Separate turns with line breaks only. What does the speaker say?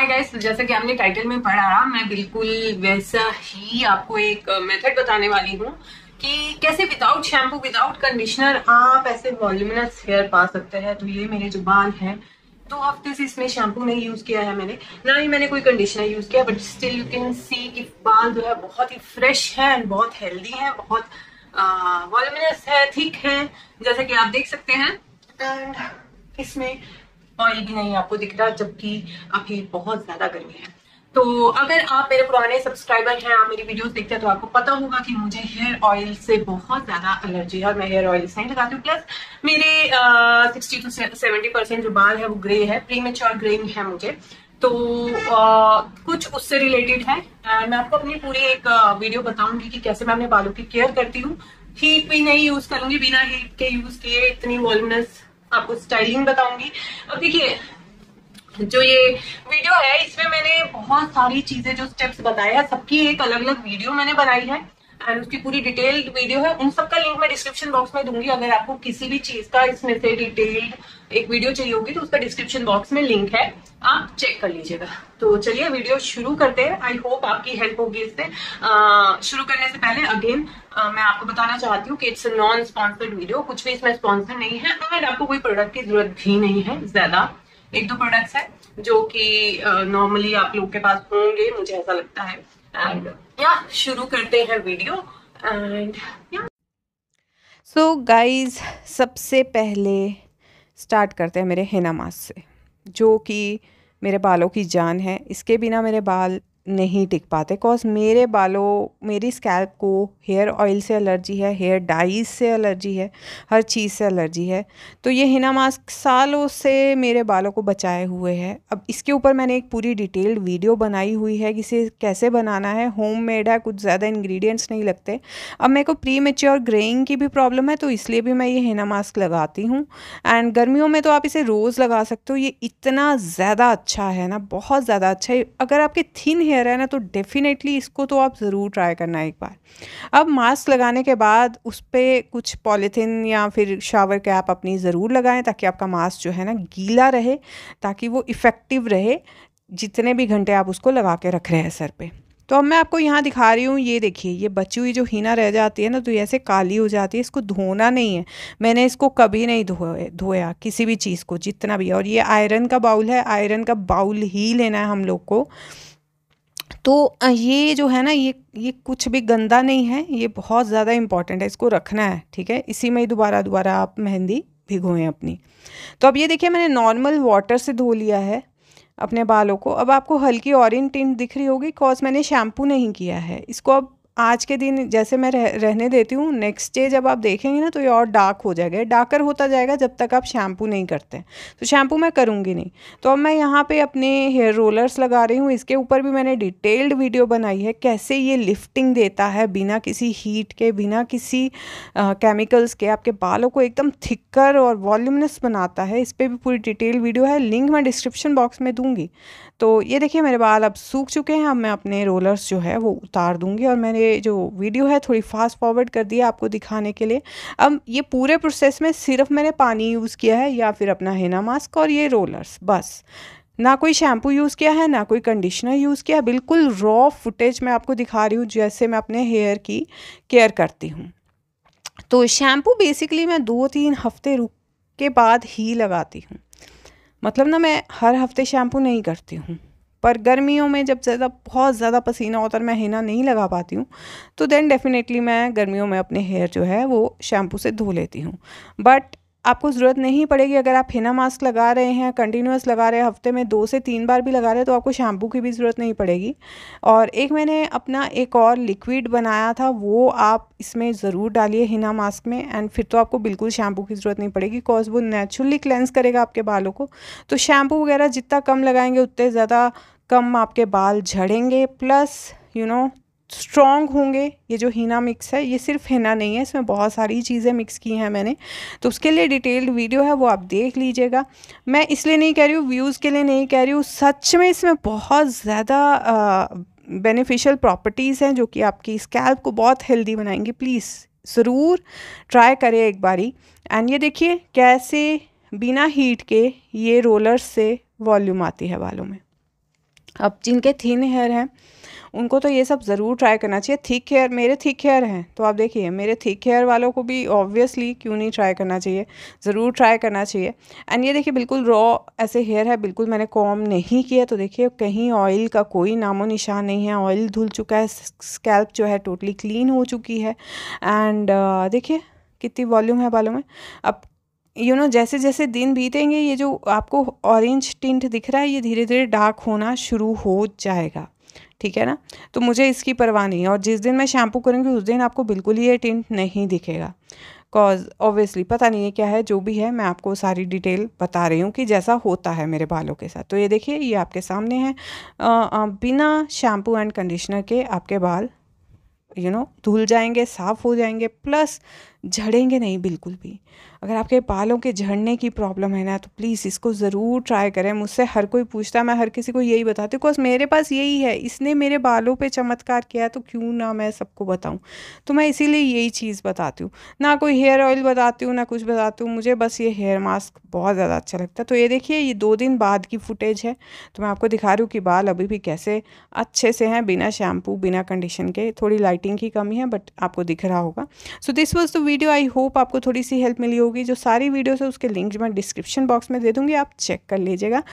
hi guys तो जैसा कि हमने टाइटल में पढ़ा मैं बिल्कुल वैसा ही आपको एक मेथड बताने वाली हूँ कि कैसे विदाउट शैम्पू विदाउट कंडीशनर आप ऐसे वॉल्यूमिनस हेयर पा सकते हैं तो ये मेरे जो बाल हैं दो तो हफ्ते से इसमें शैम्पू नहीं यूज़ किया है मैंने ना ही मैंने कोई कंडीशनर यूज़ किया but still you can see कि बाल जो है बहुत ही फ्रेश है एंड बहुत हेल्दी है बहुत वॉल्यूमिनस है थिक है जैसे कि आप देख सकते हैं एंड इसमें ऑयल भी नहीं आपको दिख रहा जबकि अभी बहुत ज्यादा गर्मी है तो अगर आप मेरे पुराने सब्सक्राइबर हैं आप मेरी वीडियोस देखते हैं तो आपको पता होगा कि मुझे हेयर ऑयल से बहुत ज्यादा एलर्जी है और मैं हेयर ऑयल नहीं लगाती हूँ प्लस मेरे सिक्सटी टू सेवेंटी परसेंट जो बाल है वो ग्रे है प्री मेच्योर ग्रे है मुझे तो आ, कुछ उससे रिलेटेड है मैं आपको अपनी पूरी एक वीडियो बताऊंगी कि कैसे मैं अपने बालों की केयर करती हूँ हीट भी नहीं यूज करूंगी बिना हीट के यूज किए इतनी वॉल्यूमस आपको स्टाइलिंग बताऊंगी अब देखिए जो ये वीडियो है इसमें मैंने बहुत सारी चीजें जो स्टेप्स बताए हैं सबकी एक अलग अलग वीडियो मैंने बनाई है एंड उसकी पूरी डिटेल्ड वीडियो है उन सबका लिंक मैं डिस्क्रिप्शन बॉक्स में दूंगी अगर आपको किसी भी चीज का इसमें से डिटेल्ड एक वीडियो चाहिए होगी तो उसका डिस्क्रिप्शन बॉक्स में लिंक है आप चेक कर लीजिएगा तो चलिए वीडियो शुरू करते हैं आई होप आपकी हेल्प होगी इससे शुरू करने से पहले अगेन मैं आपको बताना चाहती हूँ कि इट्स नॉन स्पॉन्सर्ड वीडियो कुछ भी इसमें स्पॉन्सर नहीं है अगर आपको कोई प्रोडक्ट की जरूरत भी नहीं है ज्यादा एक दो प्रोडक्ट्स है जो कि नॉर्मली आप लोग के पास होंगे मुझे ऐसा लगता है एंड या शुरू करते हैं वीडियो एंड
सो गाइस सबसे पहले स्टार्ट करते हैं मेरे हेना मास से जो कि मेरे बालों की जान है इसके बिना मेरे बाल नहीं टिक पाते बिकॉज मेरे बालों मेरी स्कैल्प को हेयर ऑयल से एलर्जी है हेयर डाइज से एलर्जी है हर चीज़ से एलर्जी है तो ये हिना मास्क सालों से मेरे बालों को बचाए हुए है अब इसके ऊपर मैंने एक पूरी डिटेल्ड वीडियो बनाई हुई है कि इसे कैसे बनाना है होम मेड है कुछ ज़्यादा इन्ग्रीडियंट्स नहीं लगते अब मेरे को प्री मेच्योर ग्रेइंग की भी प्रॉब्लम है तो इसलिए भी मैं ये हिना मास्क लगाती हूँ एंड गर्मियों में तो आप इसे रोज़ लगा सकते हो ये इतना ज़्यादा अच्छा है ना बहुत ज़्यादा अच्छा है अगर आपके थिन हेयर है ना तो डेफ़िनेटली इसको तो आप ज़रूर ट्राई करना एक बार अब मास्क लगाने के बाद उस पर कुछ पॉलीथीन या फिर शावर कैप अपनी ज़रूर लगाएं ताकि आपका मास्क जो है ना गीला रहे ताकि वो इफ़ेक्टिव रहे जितने भी घंटे आप उसको लगा के रख रहे हैं सर पर तो अब मैं आपको यहाँ दिखा रही हूँ ये देखिए ये बची हुई जो हीना रह जाती है ना तो ये ऐसे काली हो जाती है इसको धोना नहीं है मैंने इसको कभी नहीं धोए धोया किसी भी चीज़ को जितना भी और ये आयरन का बाउल है आयरन का बाउल ही लेना है हम लोग को तो ये जो है ना ये ये कुछ भी गंदा नहीं है ये बहुत ज़्यादा इम्पॉर्टेंट है इसको रखना है ठीक है इसी में ही दोबारा दोबारा आप मेहंदी भिगोएं अपनी तो अब ये देखिए मैंने नॉर्मल वाटर से धो लिया है अपने बालों को अब आपको हल्की ऑरेंज टिंट दिख रही होगी कॉज मैंने शैम्पू नहीं किया है इसको अब आज के दिन जैसे मैं रह, रहने देती हूँ नेक्स्ट डे जब आप देखेंगे ना तो ये और डार्क हो जाएगा डार्कर होता जाएगा जब तक आप शैम्पू नहीं करते तो शैम्पू मैं करूँगी नहीं तो अब मैं यहाँ पे अपने हेयर रोलर्स लगा रही हूँ इसके ऊपर भी मैंने डिटेल्ड वीडियो बनाई है कैसे ये लिफ्टिंग देता है बिना किसी हीट के बिना किसी केमिकल्स के आपके बालों को एकदम थिक्कर और वॉल्यूमनस बनाता है इस पर भी पूरी डिटेल वीडियो है लिंक मैं डिस्क्रिप्शन बॉक्स में दूँगी तो ये देखिए मेरे बाल अब सूख चुके हैं अब मैं अपने रोलर्स जो है वो उतार दूँगी और मैंने हमने जो वीडियो है थोड़ी फास्ट फॉरवर्ड कर दिया आपको दिखाने के लिए अब ये पूरे प्रोसेस में सिर्फ मैंने पानी यूज़ किया है या फिर अपना हेना मास्क और ये रोलर्स बस ना कोई शैम्पू यूज़ किया है ना कोई कंडीशनर यूज़ किया बिल्कुल रॉ फुटेज मैं आपको दिखा रही हूँ जैसे मैं अपने हेयर की केयर करती हूँ तो शैम्पू बेसिकली मैं दो तीन हफ्ते रुक के बाद ही लगाती हूँ मतलब ना मैं हर हफ्ते शैम्पू नहीं करती हूँ पर गर्मियों में जब ज़्यादा बहुत ज़्यादा पसीना होता है मैं हिना नहीं लगा पाती हूँ तो देन डेफिनेटली मैं गर्मियों में अपने हेयर जो है वो शैम्पू से धो लेती हूँ बट आपको ज़रूरत नहीं पड़ेगी अगर आप हिना मास्क लगा रहे हैं कंटिन्यूस लगा रहे हैं हफ्ते में दो से तीन बार भी लगा रहे हैं तो आपको शैम्पू की भी ज़रूरत नहीं पड़ेगी और एक मैंने अपना एक और लिक्विड बनाया था वो आप इसमें ज़रूर डालिए हिना मास्क में एंड फिर तो आपको बिल्कुल शैम्पू की ज़रूरत नहीं पड़ेगी बिकॉज वो नेचुरली क्लेंस करेगा आपके बालों को तो शैम्पू वगैरह जितना कम लगाएंगे उतने ज़्यादा कम आपके बाल झड़ेंगे प्लस यू नो स्ट्रॉन्ग होंगे ये जो हिना मिक्स है ये सिर्फ हिना नहीं है इसमें बहुत सारी चीज़ें मिक्स की हैं मैंने तो उसके लिए डिटेल्ड वीडियो है वो आप देख लीजिएगा मैं इसलिए नहीं कह रही हूँ व्यूज़ के लिए नहीं कह रही हूँ सच में इसमें बहुत ज़्यादा बेनिफिशियल प्रॉपर्टीज़ हैं जो कि आपकी स्कैल्प को बहुत हेल्दी बनाएंगी प्लीज़ ज़रूर ट्राई करें एक बारी एंड ये देखिए कैसे बिना हीट के ये रोलर्स से वॉल्यूम आती है बालों में अब जिनके थिन हेयर हैं उनको तो ये सब ज़रूर ट्राई करना चाहिए थिक हेयर मेरे थिक हेयर हैं तो आप देखिए मेरे थिक हेयर वालों को भी ऑब्वियसली क्यों नहीं ट्राई करना चाहिए ज़रूर ट्राई करना चाहिए एंड ये देखिए बिल्कुल रॉ ऐसे हेयर है बिल्कुल मैंने कॉम नहीं किया तो देखिए कहीं ऑयल का कोई नामो निशान नहीं है ऑयल धुल चुका है स्कैल्प जो है टोटली क्लीन हो चुकी है एंड uh, देखिए कितनी वॉल्यूम है बालों में अब यू नो जैसे जैसे दिन बीतेंगे ये जो आपको ऑरेंज टिंट दिख रहा है ये धीरे धीरे डार्क होना शुरू हो जाएगा ठीक है ना तो मुझे इसकी परवाह नहीं है और जिस दिन मैं शैम्पू करूँगी उस दिन आपको बिल्कुल ही ये टिंट नहीं दिखेगा कॉज ऑब्वियसली पता नहीं है क्या है जो भी है मैं आपको सारी डिटेल बता रही हूँ कि जैसा होता है मेरे बालों के साथ तो ये देखिए ये आपके सामने है आ, आ, बिना शैम्पू एंड कंडीशनर के आपके बाल यू नो धुल जाएंगे साफ़ हो जाएंगे प्लस झड़ेंगे नहीं बिल्कुल भी अगर आपके बालों के झड़ने की प्रॉब्लम है ना तो प्लीज़ इसको ज़रूर ट्राई करें मुझसे हर कोई पूछता है मैं हर किसी को यही बताती हूँ बिकॉज मेरे पास यही है इसने मेरे बालों पे चमत्कार किया तो क्यों ना मैं सबको बताऊँ तो मैं इसीलिए यही चीज़ बताती हूँ ना कोई हेयर ऑयल बताती हूँ ना कुछ बताती हूँ मुझे बस ये हेयर मास्क बहुत ज़्यादा अच्छा लगता है तो ये देखिए ये दो दिन बाद की फुटेज है तो मैं आपको दिखा रही हूँ कि बाल अभी भी कैसे अच्छे से हैं बिना शैम्पू बिना कंडीशन के थोड़ी लाइटिंग की कमी है बट आपको दिख रहा होगा so this was the video I hope आपको थोड़ी सी हेल्प मिली होगी जो सारी वीडियोस है उसके लिंक्स मैं डिस्क्रिप्शन बॉक्स में दे दूंगी आप चेक कर लीजिएगा